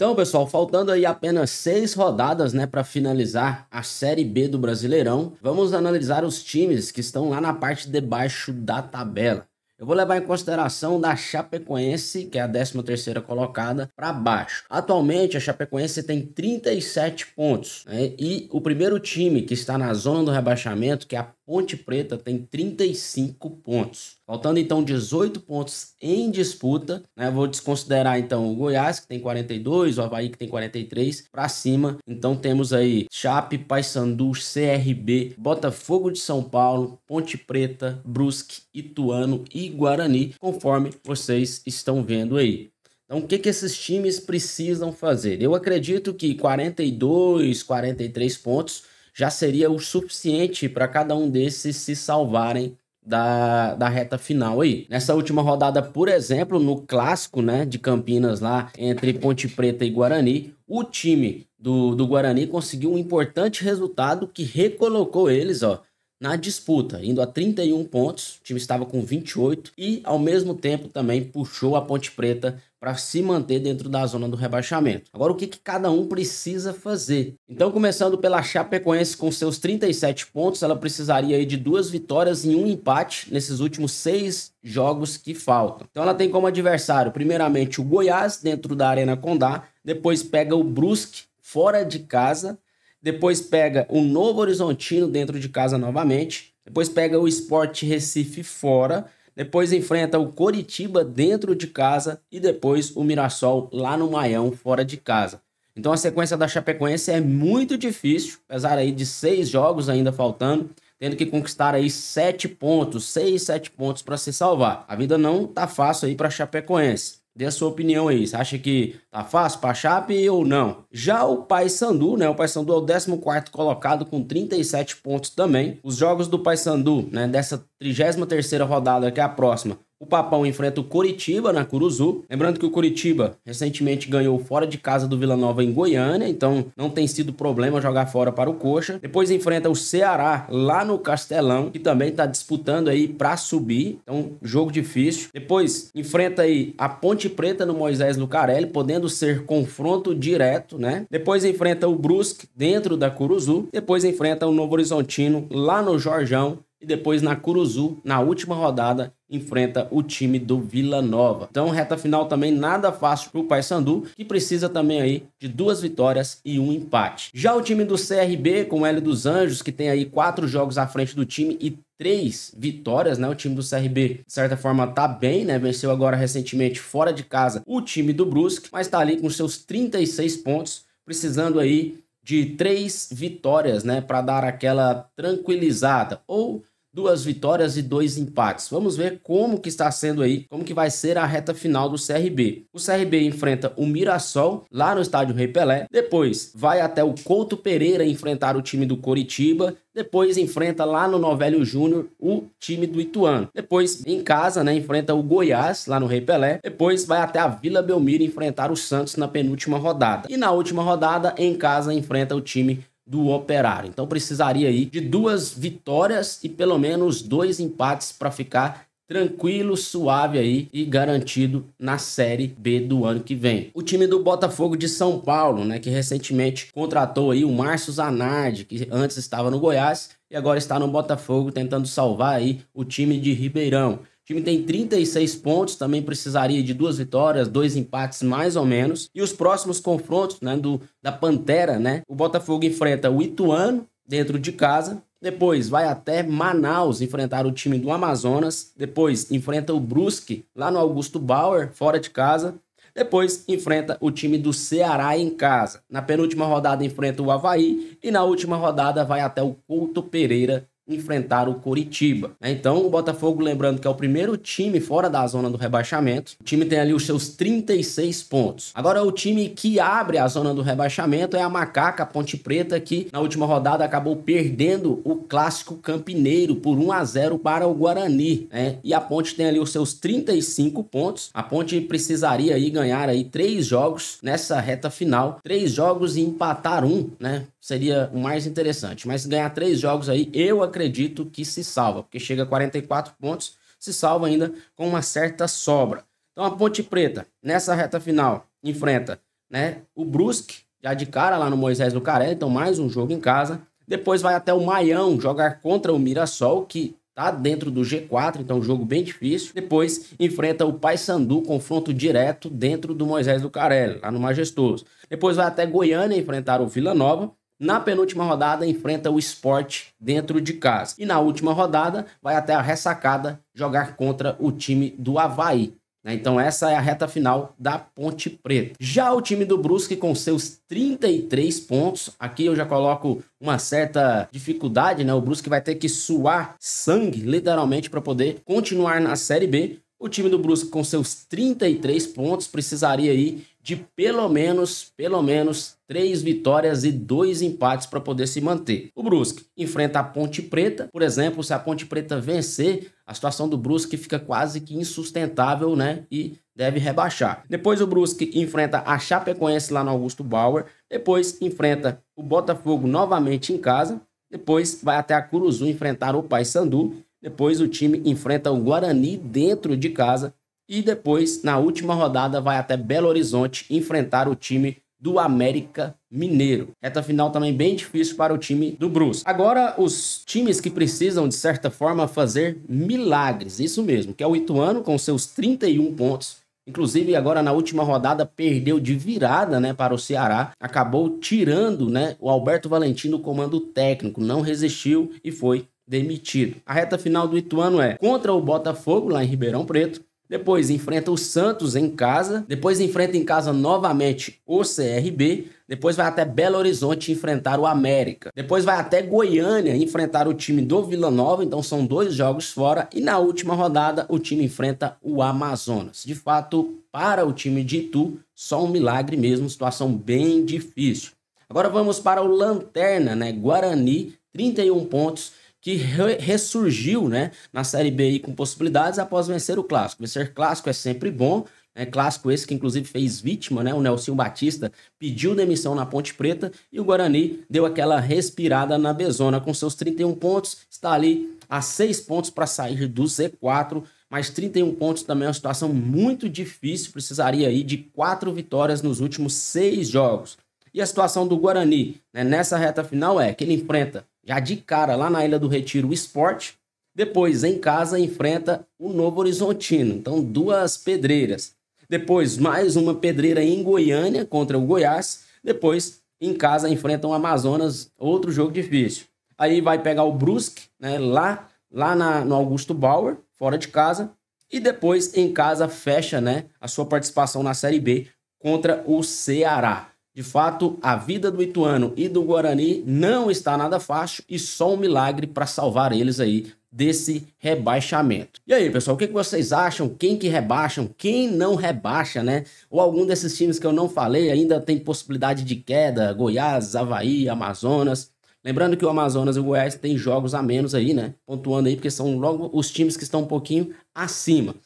Então, pessoal, faltando aí apenas seis rodadas, né, para finalizar a Série B do Brasileirão, vamos analisar os times que estão lá na parte de baixo da tabela. Eu vou levar em consideração da Chapecoense, que é a 13ª colocada, para baixo. Atualmente, a Chapecoense tem 37 pontos. Né? E o primeiro time que está na zona do rebaixamento, que é a Ponte Preta, tem 35 pontos. Faltando, então, 18 pontos em disputa. Né? Vou desconsiderar, então, o Goiás, que tem 42, o Havaí, que tem 43, para cima. Então, temos aí Chape, Paysandu, CRB, Botafogo de São Paulo, Ponte Preta, Brusque, Ituano e e Guarani, conforme vocês estão vendo aí. Então, o que, que esses times precisam fazer? Eu acredito que 42, 43 pontos já seria o suficiente para cada um desses se salvarem da, da reta final aí. Nessa última rodada, por exemplo, no clássico né, de Campinas lá entre Ponte Preta e Guarani, o time do, do Guarani conseguiu um importante resultado que recolocou eles ó, na disputa, indo a 31 pontos, o time estava com 28 e ao mesmo tempo também puxou a Ponte Preta para se manter dentro da zona do rebaixamento. Agora, o que, que, cada um precisa fazer? Então, começando pela Chapecoense com seus 37 pontos, ela precisaria de duas vitórias e um empate nesses últimos seis jogos que faltam. Então, ela tem como adversário, primeiramente, o Goiás dentro da Arena Condá, depois pega o Brusque fora de casa depois pega o Novo Horizontino dentro de casa novamente, depois pega o Sport Recife fora, depois enfrenta o Coritiba dentro de casa e depois o Mirassol lá no Maião fora de casa. Então a sequência da Chapecoense é muito difícil, apesar aí de seis jogos ainda faltando, tendo que conquistar aí sete pontos, seis, sete pontos para se salvar. A vida não tá fácil aí para Chapecoense. Dê a sua opinião aí. Você acha que tá fácil para Chape ou não? Já o Paysandu, né? O Paysandu é o 14 colocado com 37 pontos também. Os jogos do Paysandu, né? Dessa 33 terceira rodada, que é a próxima, o Papão enfrenta o Coritiba na Curuzu. Lembrando que o Coritiba recentemente ganhou fora de casa do Vila Nova em Goiânia, então não tem sido problema jogar fora para o Coxa. Depois enfrenta o Ceará lá no Castelão, que também está disputando aí para subir. Então, jogo difícil. Depois enfrenta aí a Ponte Preta no Moisés Lucarelli, podendo ser confronto direto, né? Depois enfrenta o Brusque dentro da Curuzu. Depois enfrenta o Novo Horizontino lá no Jorjão e depois na Curuzu, na última rodada, enfrenta o time do Vila Nova. Então, reta final também nada fácil para o Paysandu, que precisa também aí de duas vitórias e um empate. Já o time do CRB, com o L dos Anjos, que tem aí quatro jogos à frente do time e três vitórias, né? O time do CRB, de certa forma, tá bem, né? Venceu agora recentemente fora de casa o time do Brusque, mas está ali com seus 36 pontos, precisando aí de três vitórias, né, para dar aquela tranquilizada ou duas vitórias e dois empates. Vamos ver como que está sendo aí, como que vai ser a reta final do CRB. O CRB enfrenta o Mirassol lá no estádio Rei Pelé, depois vai até o Couto Pereira enfrentar o time do Coritiba, depois enfrenta lá no Novelho Júnior o time do Ituano. Depois, em casa, né, enfrenta o Goiás lá no Rei Pelé. Depois vai até a Vila Belmiro enfrentar o Santos na penúltima rodada. E na última rodada, em casa, enfrenta o time do Operário. Então precisaria aí de duas vitórias e pelo menos dois empates para ficar tranquilo, suave aí e garantido na Série B do ano que vem. O time do Botafogo de São Paulo, né, que recentemente contratou aí o Márcio Zanardi, que antes estava no Goiás e agora está no Botafogo tentando salvar aí o time de Ribeirão time tem 36 pontos, também precisaria de duas vitórias, dois empates mais ou menos. E os próximos confrontos, né, do, da Pantera, né? O Botafogo enfrenta o Ituano dentro de casa, depois vai até Manaus enfrentar o time do Amazonas, depois enfrenta o Brusque lá no Augusto Bauer, fora de casa. Depois enfrenta o time do Ceará em casa. Na penúltima rodada enfrenta o Havaí e na última rodada vai até o Couto Pereira enfrentar o Coritiba. Né? Então, o Botafogo, lembrando que é o primeiro time fora da zona do rebaixamento, o time tem ali os seus 36 pontos. Agora, o time que abre a zona do rebaixamento é a Macaca Ponte Preta, que na última rodada acabou perdendo o clássico campineiro por 1 a 0 para o Guarani. Né? E a Ponte tem ali os seus 35 pontos. A Ponte precisaria aí ganhar aí três jogos nessa reta final, três jogos e empatar um, né? Seria o mais interessante. Mas ganhar três jogos aí, eu acredito acredito que se salva, porque chega a 44 pontos, se salva ainda com uma certa sobra. Então a Ponte Preta, nessa reta final, enfrenta né, o Brusque, já de cara lá no Moisés do Caré, então mais um jogo em casa. Depois vai até o Maião jogar contra o Mirassol, que tá dentro do G4, então um jogo bem difícil. Depois enfrenta o Paysandu, confronto direto dentro do Moisés do Carelli, lá no Majestoso. Depois vai até Goiânia enfrentar o Vila Nova na penúltima rodada, enfrenta o esporte dentro de casa. E na última rodada, vai até a ressacada jogar contra o time do Havaí. Né? Então, essa é a reta final da Ponte Preta. Já o time do Brusque, com seus 33 pontos, aqui eu já coloco uma certa dificuldade, né? O Brusque vai ter que suar sangue, literalmente, para poder continuar na Série B o time do Brusque, com seus 33 pontos, precisaria aí de pelo menos, pelo menos, três vitórias e dois empates para poder se manter. O Brusque enfrenta a Ponte Preta, por exemplo, se a Ponte Preta vencer, a situação do Brusque fica quase que insustentável, né? E deve rebaixar. Depois o Brusque enfrenta a Chapecoense lá no Augusto Bauer, depois enfrenta o Botafogo novamente em casa, depois vai até a Curuzu enfrentar o Paysandu depois o time enfrenta o Guarani dentro de casa e depois, na última rodada, vai até Belo Horizonte enfrentar o time do América Mineiro. Reta final também bem difícil para o time do Bruce. Agora, os times que precisam, de certa forma, fazer milagres, isso mesmo, que é o Ituano com seus 31 pontos. Inclusive, agora na última rodada, perdeu de virada né, para o Ceará. Acabou tirando né, o Alberto Valentim do comando técnico, não resistiu e foi demitido. A reta final do Ituano é contra o Botafogo, lá em Ribeirão Preto. Depois enfrenta o Santos em casa. Depois enfrenta em casa novamente o CRB. Depois vai até Belo Horizonte enfrentar o América. Depois vai até Goiânia enfrentar o time do Vila Nova. Então são dois jogos fora. E na última rodada o time enfrenta o Amazonas. De fato, para o time de Itu, só um milagre mesmo. Situação bem difícil. Agora vamos para o Lanterna, né? Guarani, 31 pontos que re ressurgiu né, na Série B com possibilidades após vencer o Clássico. Vencer Clássico é sempre bom, né, clássico esse que inclusive fez vítima, né? O Nelson Batista pediu demissão na Ponte Preta e o Guarani deu aquela respirada na Bezona com seus 31 pontos, está ali a 6 pontos para sair do Z4, mas 31 pontos também é uma situação muito difícil, precisaria aí de quatro vitórias nos últimos seis jogos. E a situação do Guarani né, nessa reta final é que ele enfrenta já de cara lá na Ilha do Retiro Esporte. Depois, em casa, enfrenta o Novo Horizontino. Então, duas pedreiras. Depois, mais uma pedreira em Goiânia contra o Goiás. Depois, em casa, enfrentam o Amazonas, outro jogo difícil. Aí vai pegar o Brusque, né, lá, lá na, no Augusto Bauer, fora de casa. E depois, em casa, fecha né, a sua participação na Série B contra o Ceará. De fato, a vida do Ituano e do Guarani não está nada fácil e só um milagre para salvar eles aí desse rebaixamento. E aí, pessoal, o que, vocês acham? Quem que rebaixam? Quem não rebaixa, né? Ou algum desses times que eu não falei ainda tem possibilidade de queda? Goiás, Havaí, Amazonas. Lembrando que o Amazonas e o Goiás têm jogos a menos aí, né? Pontuando aí, porque são logo os times que estão um pouquinho acima.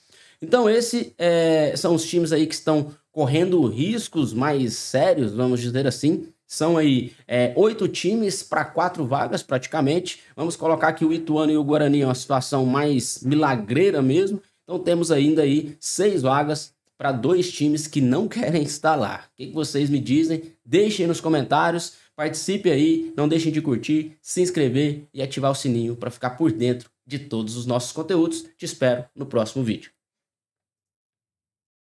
Então, esses é, são os times aí que estão correndo riscos mais sérios, vamos dizer assim. São aí é, oito times para quatro vagas, praticamente. Vamos colocar aqui o Ituano e o Guarani, uma situação mais milagreira mesmo. Então temos ainda aí seis vagas para dois times que não querem estar lá. O que, que vocês me dizem? Deixem nos comentários, participe aí, não deixem de curtir, se inscrever e ativar o sininho para ficar por dentro de todos os nossos conteúdos. Te espero no próximo vídeo.